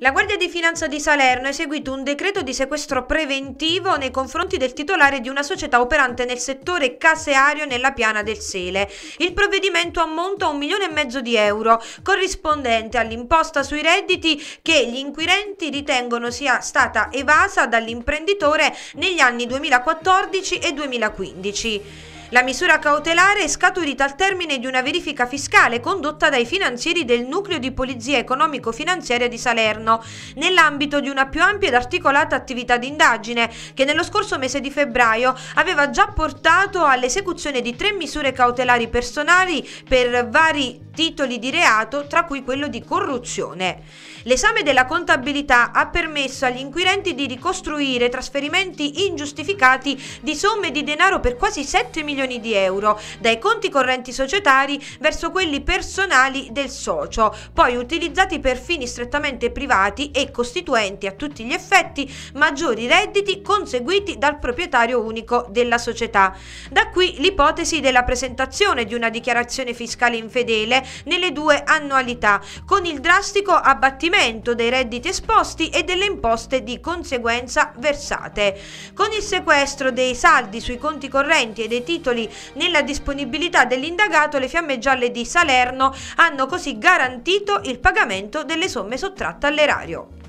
La Guardia di Finanza di Salerno ha eseguito un decreto di sequestro preventivo nei confronti del titolare di una società operante nel settore caseario nella piana del Sele. Il provvedimento ammonta a un milione e mezzo di euro, corrispondente all'imposta sui redditi che gli inquirenti ritengono sia stata evasa dall'imprenditore negli anni 2014 e 2015. La misura cautelare è scaturita al termine di una verifica fiscale condotta dai finanzieri del Nucleo di Polizia Economico-Finanziaria di Salerno, nell'ambito di una più ampia ed articolata attività d'indagine che nello scorso mese di febbraio aveva già portato all'esecuzione di tre misure cautelari personali per vari titoli di reato, tra cui quello di corruzione. L'esame della contabilità ha permesso agli inquirenti di ricostruire trasferimenti ingiustificati di somme di denaro per quasi 7 milioni milioni di euro dai conti correnti societari verso quelli personali del socio, poi utilizzati per fini strettamente privati e costituenti a tutti gli effetti maggiori redditi conseguiti dal proprietario unico della società. Da qui l'ipotesi della presentazione di una dichiarazione fiscale infedele nelle due annualità, con il drastico abbattimento dei redditi esposti e delle imposte di conseguenza versate. Con il sequestro dei saldi sui conti correnti e dei titoli titoli. Nella disponibilità dell'indagato le fiamme gialle di Salerno hanno così garantito il pagamento delle somme sottratte all'erario.